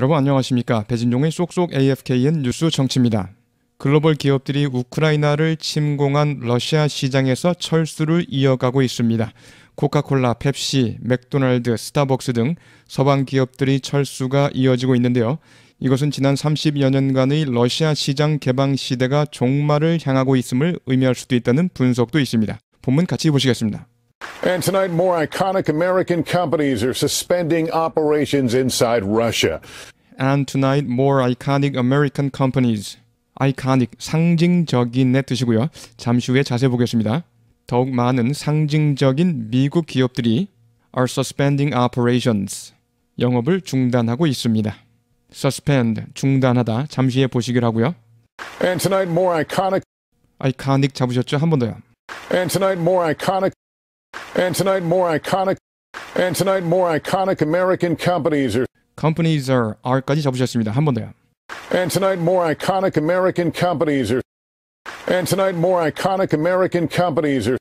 여러분 안녕하십니까. 배진용의 쏙쏙 AFKN 뉴스 정치입니다. 글로벌 기업들이 우크라이나를 침공한 러시아 시장에서 철수를 이어가고 있습니다. 코카콜라, 펩시, 맥도날드, 스타벅스 등 서방 기업들이 철수가 이어지고 있는데요. 이것은 지난 30여 년간의 러시아 시장 개방 시대가 종말을 향하고 있음을 의미할 수도 있다는 분석도 있습니다. 본문 같이 보시겠습니다. And tonight, more iconic American companies are suspending operations inside Russia. And tonight, more iconic American companies. iconic, 상징적인의 뜻이고요. 잠시 후에 자세히 보겠습니다. 더욱 많은 상징적인 미국 기업들이 are suspending operations. 영업을 중단하고 있습니다. suspend, 중단하다. 잠시 후에 보시길 하고요. And tonight, more iconic. iconic 잡으셨죠? 한 번 더요. And tonight, more iconic. And tonight, more iconic. And tonight, more iconic American companies are. Companies are R까지 잡으셨습니다. 한 번 더요. And tonight, more iconic American companies are. And tonight, more iconic American companies are.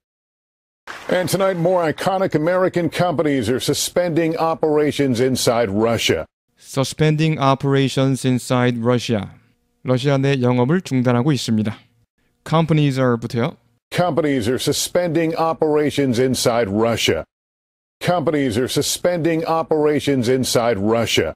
And tonight, more iconic American companies are suspending operations inside Russia. Suspending operations inside Russia. 러시아 내 영업을 중단하고 있습니다. Companies are부터요. Companies are suspending operations inside Russia. Companies are suspending operations inside Russia.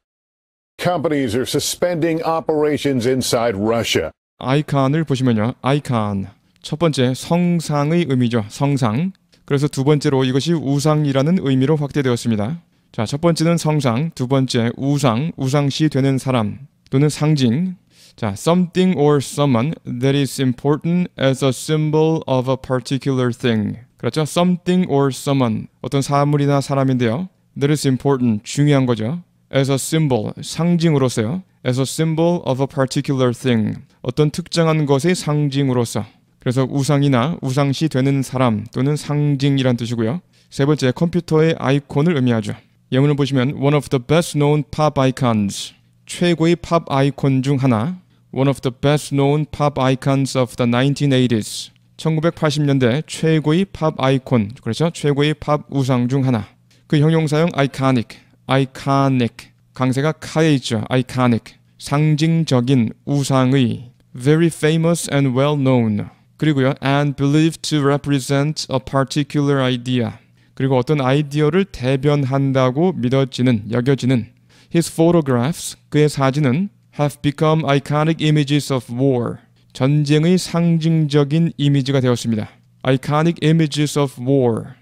Companies are suspending operations inside Russia. 아이칸을 보시면요. 아이칸. 첫 번째 성상의 의미죠. 성상. 그래서 두 번째로 이것이 우상이라는 의미로 확대되었습니다. 자, 첫 번째는 성상, 두 번째 우상, 우상시 되는 사람 또는 상징, 자, something or someone that is important as a symbol of a particular thing. 그렇죠? something or someone 어떤 사물이나 사람인데요. that is important 중요한 거죠. as a symbol 상징으로서요. as a symbol of a particular thing 어떤 특정한 것의 상징으로서 그래서 우상이나 우상시 되는 사람 또는 상징이란 뜻이고요. 세 번째 컴퓨터의 아이콘을 의미하죠. 예문을 보시면 one of the best known pop icons 최고의 팝 아이콘 중 하나 one of the best known pop icons of the 1980s. 1980년대 최고의 팝 아이콘, 그렇죠? 최고의 팝 우상 중 하나. 그 형용사형 iconic, iconic. 강세가 카에 있죠. iconic. 상징적인 우상의 very famous and well known. 그리고요. and believed to represent a particular idea. 그리고 어떤 아이디어를 대변한다고 믿어지는, 여겨지는 his photographs, 그의 사진은 have become iconic images of war. 전쟁의 상징적인 이미지가 되었습니다. iconic images of war.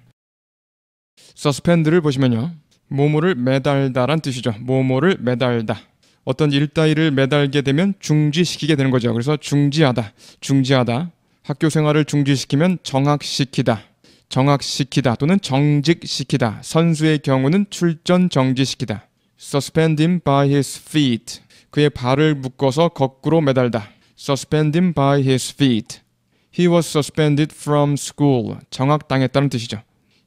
서스펜드를 보시면요. 모모를 매달다란 뜻이죠. 모모를 매달다. 어떤 일 따위를 매달게 되면 중지시키게 되는 거죠. 그래서 중지하다, 중지하다. 학교 생활을 중지시키면 정학시키다. 정학시키다 또는 정직시키다. 선수의 경우는 출전 정지시키다. Suspend him by his feet. 그의 발을 묶어서 거꾸로 매달다. Suspend him by his feet. He was suspended from school. 정학당했다는 뜻이죠.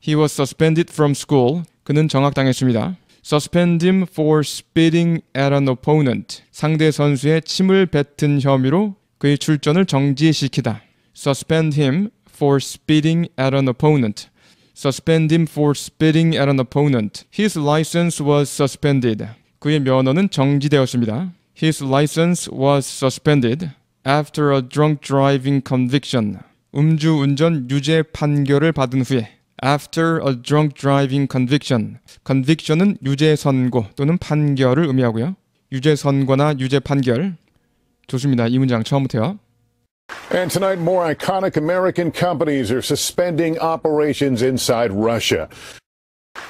He was suspended from school. 그는 정학당했습니다. Suspend him for spitting at an opponent. 상대 선수의 침을 뱉은 혐의로 그의 출전을 정지시키다. Suspend him for spitting at an opponent. Suspend him for spitting at an opponent. His license was suspended. 그의 면허는 정지되었습니다. His license was suspended after a drunk driving conviction. 음주운전 유죄 판결을 받은 후에 after a drunk driving conviction. conviction은 유죄 선고 또는 판결을 의미하고요. 유죄 선고나 유죄 판결. 좋습니다. 이 문장 처음부터요. And tonight, more iconic American companies are suspending operations inside Russia.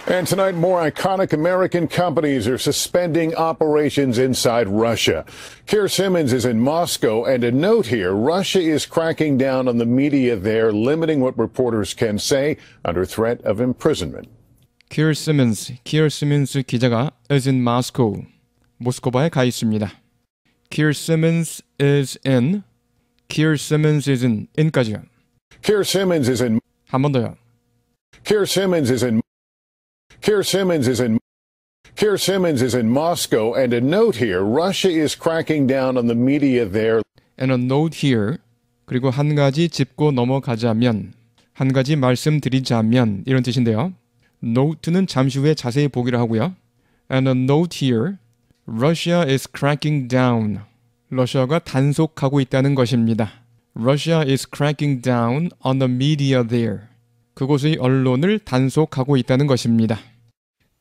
And tonight, more iconic American companies are suspending operations inside Russia. Kier Simmons is in Moscow, and a note here Russia is cracking down on the media there, limiting what reporters can say under threat of imprisonment. Kier Simmons, Kier Simmons 기자가 is in Moscow. 모스코바에 가 있습니다. Kier Simmons is in. Kier Simmons is in. in까지요. Simmons is in. 한 번 더요. Kier Simmons is in. Keir Simmons is in Keir Simmons is in Moscow, and a note here: Russia is cracking down on the media there. And a note here. 그리고 한 가지 짚고 넘어가자면, 한 가지 말씀드리자면 이런 뜻인데요. note는 잠시 후에 자세히 보기로 하고요. And a note here. Russia is cracking down. 러시아가 단속하고 있다는 것입니다. Russia is cracking down on the media there. 그곳의 언론을 단속하고 있다는 것입니다.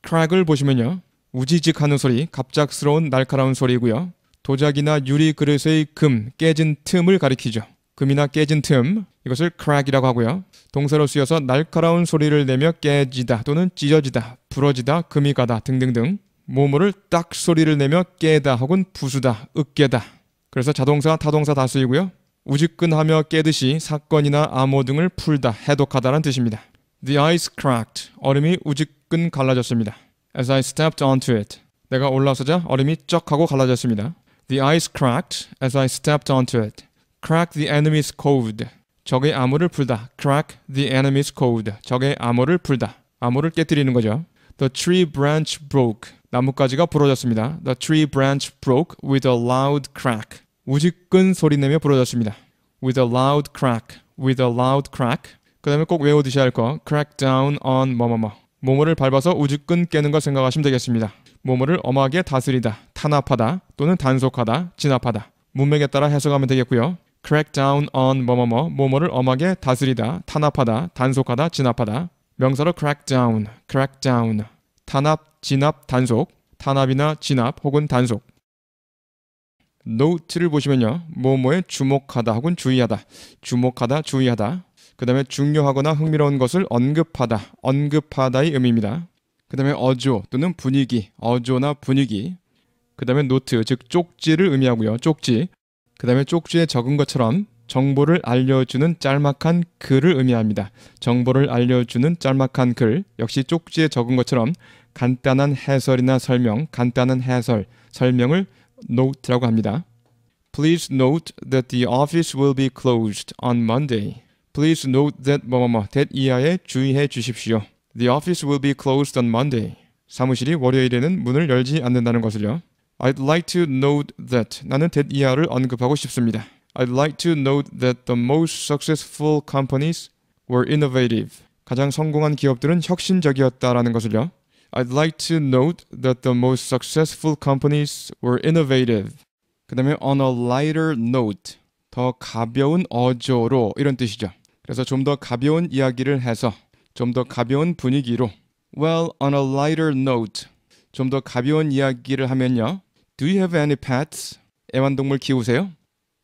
크락을 보시면요. 우지직하는 소리, 갑작스러운 날카로운 소리이고요. 도자기나 유리 그릇의 금, 깨진 틈을 가리키죠. 금이나 깨진 틈, 이것을 크 r 이라고 하고요. 동사로 쓰여서 날카로운 소리를 내며 깨지다 또는 찢어지다, 부러지다, 금이 가다 등등등. 모모를 딱 소리를 내며 깨다 혹은 부수다, 으깨다. 그래서 자동사, 타동사 다 쓰이고요. 우직근하며 깨듯이 사건이나 암호 등을 풀다, 해독하다라는 뜻입니다. The ice cracked. 얼음이 우직 끈 갈라졌습니다. As I stepped onto it. 내가 올라서자 얼음이 쩍 하고 갈라졌습니다. The ice cracked as I stepped onto it. Crack the enemy's code. 적의 암호를 풀다. Crack the enemy's code. 적의 암호를 풀다. 암호를 깨뜨리는 거죠. The tree branch broke. 나뭇가지가 부러졌습니다. The tree branch broke with a loud crack. 우직끈 소리내며 부러졌습니다. With a loud crack. With a loud crack. 그 다음에 꼭 외워두셔야 할 거. Crack down on 뭐뭐뭐. 모모를 밟아서 우주끈 깨는 걸 생각하시면 되겠습니다. 모모를 엄하게 다스리다, 탄압하다 또는 단속하다, 진압하다 문맥에 따라 해석하면 되겠고요. crack down on 뭐뭐뭐 모모를 엄하게 다스리다, 탄압하다, 단속하다, 진압하다 명사로 crack down, crack down 탄압, 진압, 단속 탄압이나 진압 혹은 단속 노트를 보시면요. 뭐뭐에 주목하다 혹은 주의하다, 주목하다, 주의하다 그 다음에 중요하거나 흥미로운 것을 언급하다, 언급하다의 의미입니다. 그 다음에 어조 또는 분위기, 어조나 분위기. 그 다음에 노트, 즉 쪽지를 의미하고요. 쪽지. 그 다음에 쪽지에 적은 것처럼 정보를 알려주는 짤막한 글을 의미합니다. 정보를 알려주는 짤막한 글. 역시 쪽지에 적은 것처럼 간단한 해설이나 설명, 간단한 해설, 설명을 note라고 합니다. Please note that the office will be closed on Monday. Please note that 뭐뭐뭐 that 이하에 주의해 주십시오. The office will be closed on Monday. 사무실이 월요일에는 문을 열지 않는다는 것을요. I'd like to note that 나는 that 이하를 언급하고 싶습니다. I'd like to note that the most successful companies were innovative. 가장 성공한 기업들은 혁신적이었다라는 것을요. I'd like to note that the most successful companies were innovative. 그 다음에 on a lighter note, 더 가벼운 어조로 이런 뜻이죠. 그래서 좀 더 가벼운 이야기를 해서 좀 더 가벼운 분위기로 Well, on a lighter note. 좀 더 가벼운 이야기를 하면요. Do you have any pets? 애완동물 키우세요?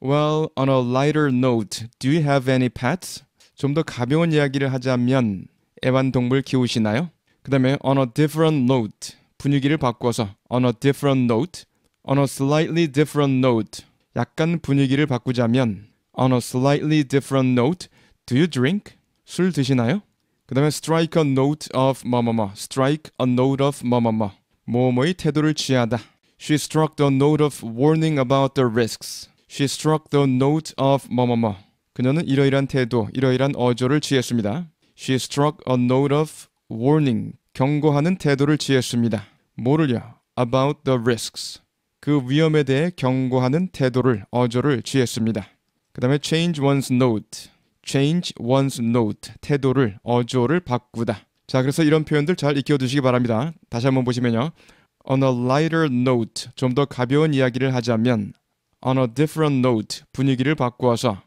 Well, on a lighter note. Do you have any pets? 좀 더 가벼운 이야기를 하자면 애완동물 키우시나요? 그 다음에 on a different note. 분위기를 바꿔서 on a different note. on a slightly different note. 약간 분위기를 바꾸자면 on a slightly different note. Do you drink? 술 드시나요? 그 다음에 strike a note of 뭐뭐뭐 strike a note of 뭐뭐뭐 뭐뭐의 태도를 취하다 She struck the note of warning about the risks She struck the note of 뭐뭐뭐 그녀는 이러이러한 태도, 이러이러한 어조를 취했습니다. She struck a note of warning 경고하는 태도를 취했습니다. 뭐를요? About the risks 그 위험에 대해 경고하는 태도를, 어조를 취했습니다. 그 다음에 change one's note change one's note 태도를 어조를 바꾸다. 자, 그래서 이런 표현들 잘 익혀 두시기 바랍니다. 다시 한번 보시면요. on a lighter note 좀 더 가벼운 이야기를 하자면 on a different note 분위기를 바꾸어서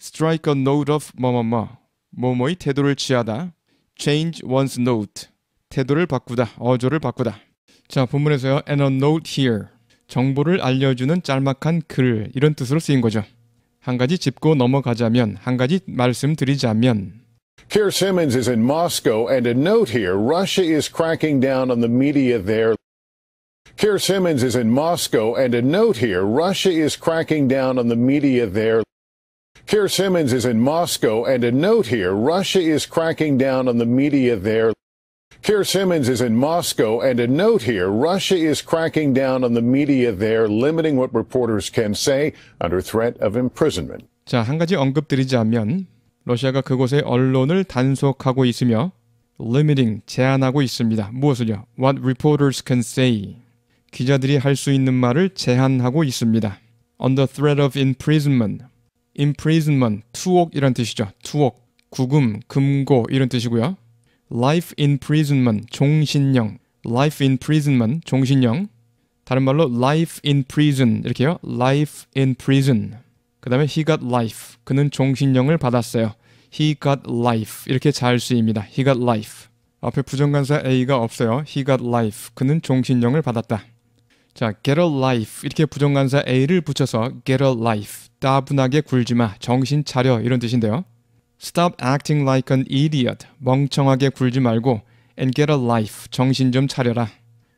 strike a note of 뭐뭐뭐 뭐뭐의 태도를 취하다 change one's note 태도를 바꾸다 어조를 바꾸다 자 본문에서요 and a note here 정보를 알려주는 짤막한 글 이런 뜻으로 쓰인 거죠 한 가지 짚고 넘어가자면, 한 가지 말씀드리자면, Simmons is in Moscow, and a note here Russia is cracking down on the media there. Kier Simmons is in Moscow, and a note here Russia is cracking down on the media there. Kier Simmons is in Moscow, and a note here Russia is cracking down on the media there. Keir Simmons is in Moscow, and a note here Russia is cracking down on the media there, limiting what reporters can say under threat of imprisonment. 자, 한 가지 언급드리자면, 러시아가 그곳의 언론을 단속하고 있으며, limiting, 제한하고 있습니다. 무엇을요? What reporters can say. 기자들이 할 수 있는 말을 제한하고 있습니다. Under threat of imprisonment. imprisonment, 투옥이란 뜻이죠. 투옥, 구금, 금고 이런 뜻이고요. life imprisonment 종신형 life imprisonment 종신형 다른 말로 life in prison 이렇게요 life in prison 그 다음에 he got life 그는 종신형을 받았어요 he got life 이렇게 잘 쓰입니다 he got life 앞에 부정관사 a가 없어요 he got life 그는 종신형을 받았다 자 get a life 이렇게 부정관사 a를 붙여서 get a life 따분하게 굴지마 정신 차려 이런 뜻인데요 Stop acting like an idiot. 멍청하게 굴지 말고 and get a life. 정신 좀 차려라.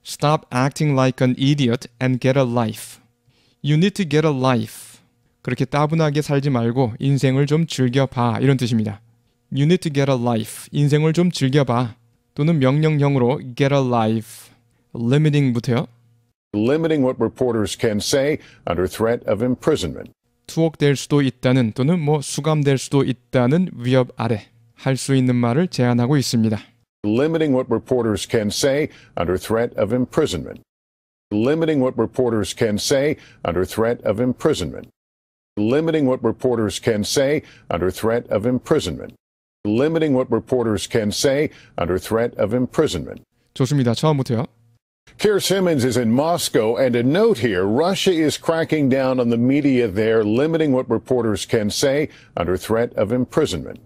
Stop acting like an idiot and get a life. You need to get a life. 그렇게 따분하게 살지 말고 인생을 좀 즐겨봐. 이런 뜻입니다. You need to get a life. 인생을 좀 즐겨봐. 또는 명령형으로 get a life. Limiting부터요. Limiting what reporters can say under threat of imprisonment. 투옥될 수도 있다는 또는 뭐 수감될 수도 있다는 위협 아래 할 수 있는 말을 제한하고 있습니다. limiting what reporters can say under threat of imprisonment. limiting what reporters can say under threat of imprisonment. limiting what reporters can say under threat of imprisonment. limiting what reporters can say under threat of imprisonment. 좋습니다. 처음부터요. Kier Simmons is in Moscow, and a note here Russia is cracking down on the media there, limiting what reporters can say under threat of imprisonment.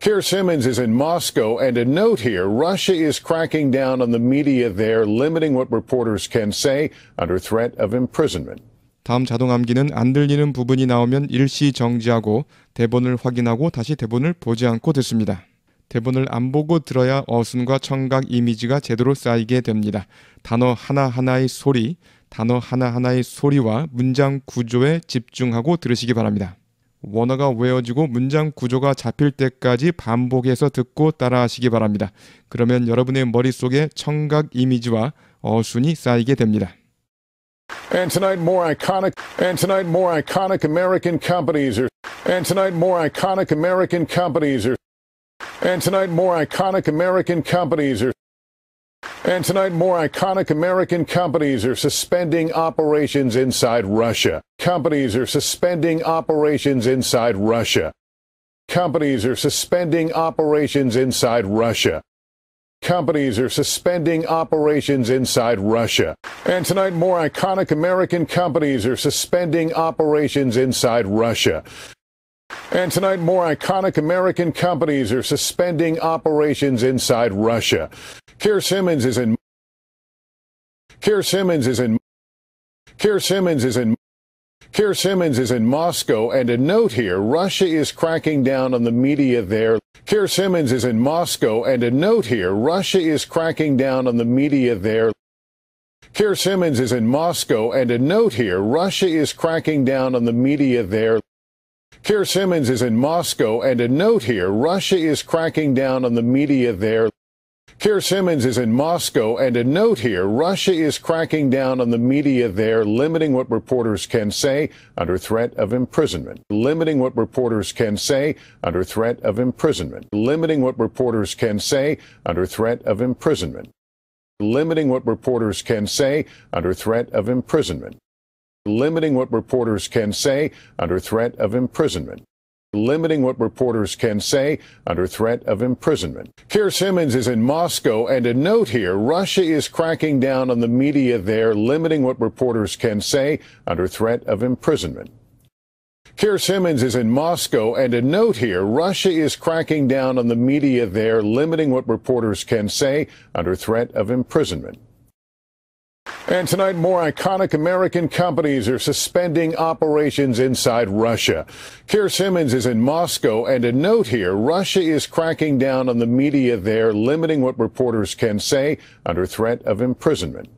Kier Simmons is in Moscow, and a note here Russia is cracking down on the media there, limiting what reporters can say under threat of imprisonment. 다음 자동암기는 안 들리는 부분이 나오면 일시 정지하고 대본을 확인하고 다시 대본을 보지 않고 듣습니다. 대본을 안 보고 들어야 어순과 청각 이미지가 제대로 쌓이게 됩니다. 단어 하나하나의 소리, 단어 하나하나의 소리와 문장 구조에 집중하고 들으시기 바랍니다. 원어가 외워지고 문장 구조가 잡힐 때까지 반복해서 듣고 따라하시기 바랍니다. 그러면 여러분의 머릿속에 청각 이미지와 어순이 쌓이게 됩니다. And tonight more iconic and tonight more iconic American companies are and tonight more iconic American companies are And tonight, more iconic American companies are and tonight, more iconic American companies are suspending operations inside Russia. Companies are suspending operations inside Russia. Companies are suspending operations inside Russia. Companies are suspending operations inside Russia. And tonight, more iconic American companies are suspending operations inside Russia. And tonight, more iconic American companies are suspending operations inside Russia. Keir Simmons is in. Keir Simmons is in. Keir Simmons is in. Keir Simmons is in Moscow, and a note here Russia is cracking down on the media there. Keir Simmons is in Moscow, and a note here Russia is cracking down on the media there. Keir Simmons is in Moscow, and a note here Russia is cracking down on the media there. Pierre Simmons is in Moscow, and a note here Russia is cracking down on the media there. Keir Simmons is in Moscow, and a note here Russia is cracking down on the media there, limiting what reporters can say under threat of imprisonment. Limiting what reporters can say under threat of imprisonment. Limiting what reporters can say under threat of imprisonment. Limiting what reporters can say under threat of imprisonment limiting what reporters can say under threat of imprisonment. Limiting what reporters can say under threat of imprisonment. Keir Simmons is in Moscow, and a note here Russia is cracking down on the media there, limiting what reporters can say under threat of imprisonment. Keir Simmons is in Moscow, and a note here Russia is cracking down on the media there, limiting what reporters can say under threat of imprisonment. And tonight, more iconic American companies are suspending operations inside Russia. Keir Simmons is in Moscow, and a note here Russia is cracking down on the media there, limiting what reporters can say under threat of imprisonment.